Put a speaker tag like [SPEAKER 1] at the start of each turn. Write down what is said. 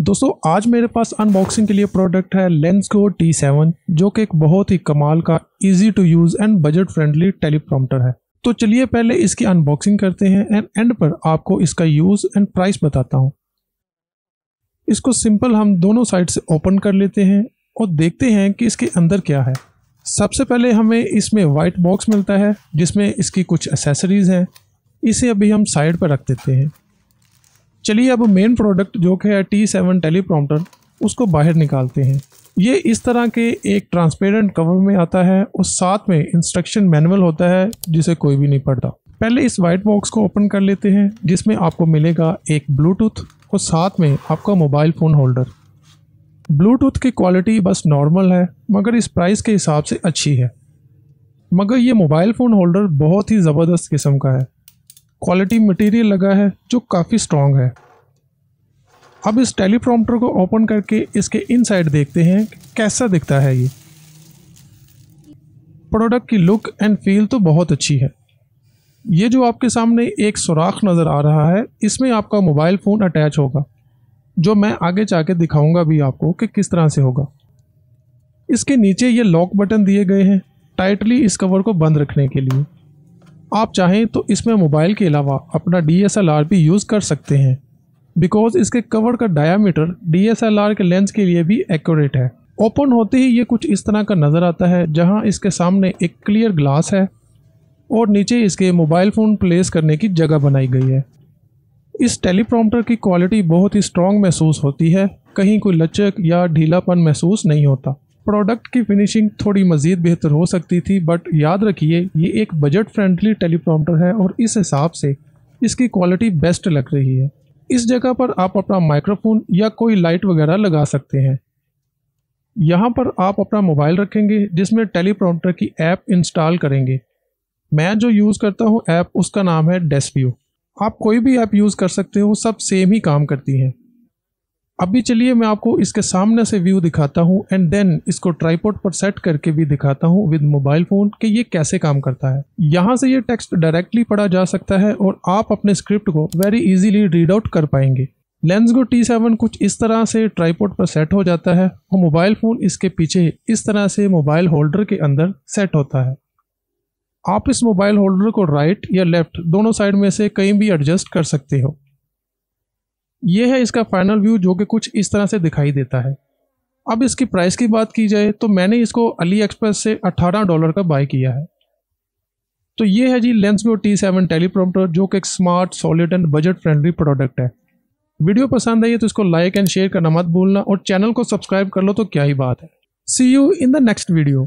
[SPEAKER 1] दोस्तों आज मेरे पास अनबॉक्सिंग के लिए प्रोडक्ट है लेंस को टी सेवन जो कि एक बहुत ही कमाल का easy to use and budget friendly teleprompter है तो चलिए पहले इसकी अनबॉक्सिंग करते हैं एंड एंड पर आपको इसका यूज़ एंड प्राइस बताता हूँ इसको सिंपल हम दोनों साइड से ओपन कर लेते हैं और देखते हैं कि इसके अंदर क्या है सबसे पहले हमें इसमें वाइट बॉक्स मिलता है जिसमें इसकी कुछ एसेसरीज़ हैं इसे अभी हम साइड पर रख देते हैं चलिए अब मेन प्रोडक्ट जो कि है टी सेवन टेलीप्रॉम्प्टर उसको बाहर निकालते हैं ये इस तरह के एक ट्रांसपेरेंट कवर में आता है और साथ में इंस्ट्रक्शन मैनुअल होता है जिसे कोई भी नहीं पढ़ता पहले इस वाइट बॉक्स को ओपन कर लेते हैं जिसमें आपको मिलेगा एक ब्लूटूथ और साथ में आपका मोबाइल फ़ोन होल्डर ब्लूटूथ की क्वालिटी बस नॉर्मल है मगर इस प्राइस के हिसाब से अच्छी है मगर ये मोबाइल फ़ोन होल्डर बहुत ही ज़बरदस्त किस्म का है क्वालिटी मटेरियल लगा है जो काफ़ी स्ट्रॉन्ग है अब इस टेलीप्रॉम्प्टर को ओपन करके इसके इनसाइड देखते हैं कैसा दिखता है ये प्रोडक्ट की लुक एंड फील तो बहुत अच्छी है ये जो आपके सामने एक सुराख नज़र आ रहा है इसमें आपका मोबाइल फ़ोन अटैच होगा जो मैं आगे कर दिखाऊंगा भी आपको कि किस तरह से होगा इसके नीचे ये लॉक बटन दिए गए हैं टाइटली इस कवर को बंद रखने के लिए आप चाहें तो इसमें मोबाइल के अलावा अपना डी भी यूज़ कर सकते हैं बिकॉज इसके कवर का डायामीटर डी के लेंस के लिए भी एक्यूरेट है ओपन होते ही ये कुछ इस तरह का नज़र आता है जहाँ इसके सामने एक क्लियर ग्लास है और नीचे इसके मोबाइल फ़ोन प्लेस करने की जगह बनाई गई है इस टेलीप्रॉम्प्टर की क्वालिटी बहुत ही स्ट्रॉन्ग महसूस होती है कहीं कोई लचक या ढीलापन महसूस नहीं होता प्रोडक्ट की फिनिशिंग थोड़ी मज़ीद बेहतर हो सकती थी बट याद रखिए ये एक बजट फ्रेंडली टेलीप्रॉम्प्टर है और इस हिसाब से इसकी क्वालिटी बेस्ट लग रही है इस जगह पर आप अपना माइक्रोफोन या कोई लाइट वगैरह लगा सकते हैं यहाँ पर आप अपना मोबाइल रखेंगे जिसमें टेलीप्रॉम्प्टर की ऐप इंस्टॉल करेंगे मैं जो यूज़ करता हूँ ऐप उसका नाम है डेस्व्यू आप कोई भी ऐप यूज़ कर सकते हो सब सेम ही काम करती हैं अभी चलिए मैं आपको इसके सामने से व्यू दिखाता हूँ एंड देन इसको ट्राईपोर्ट पर सेट करके भी दिखाता हूँ विद मोबाइल फ़ोन कि ये कैसे काम करता है यहाँ से ये टेक्स्ट डायरेक्टली पढ़ा जा सकता है और आप अपने स्क्रिप्ट को वेरी इजीली रीड आउट कर पाएंगे लेंस गो टी सेवन कुछ इस तरह से ट्राईपोर्ट पर सेट हो जाता है और मोबाइल फ़ोन इसके पीछे इस तरह से मोबाइल होल्डर के अंदर सेट होता है आप इस मोबाइल होल्डर को राइट या लेफ़्ट दोनों साइड में से कहीं भी एडजस्ट कर सकते हो ये है इसका फाइनल व्यू जो कि कुछ इस तरह से दिखाई देता है अब इसकी प्राइस की बात की जाए तो मैंने इसको अली एक्सप्रेस से 18 डॉलर का बाय किया है तो ये है G lens view T seven जो कि एक smart solid and budget friendly product है वीडियो पसंद आई है तो इसको लाइक एंड शेयर करना मत भूलना और चैनल को सब्सक्राइब कर लो तो क्या ही बात है see you in the next video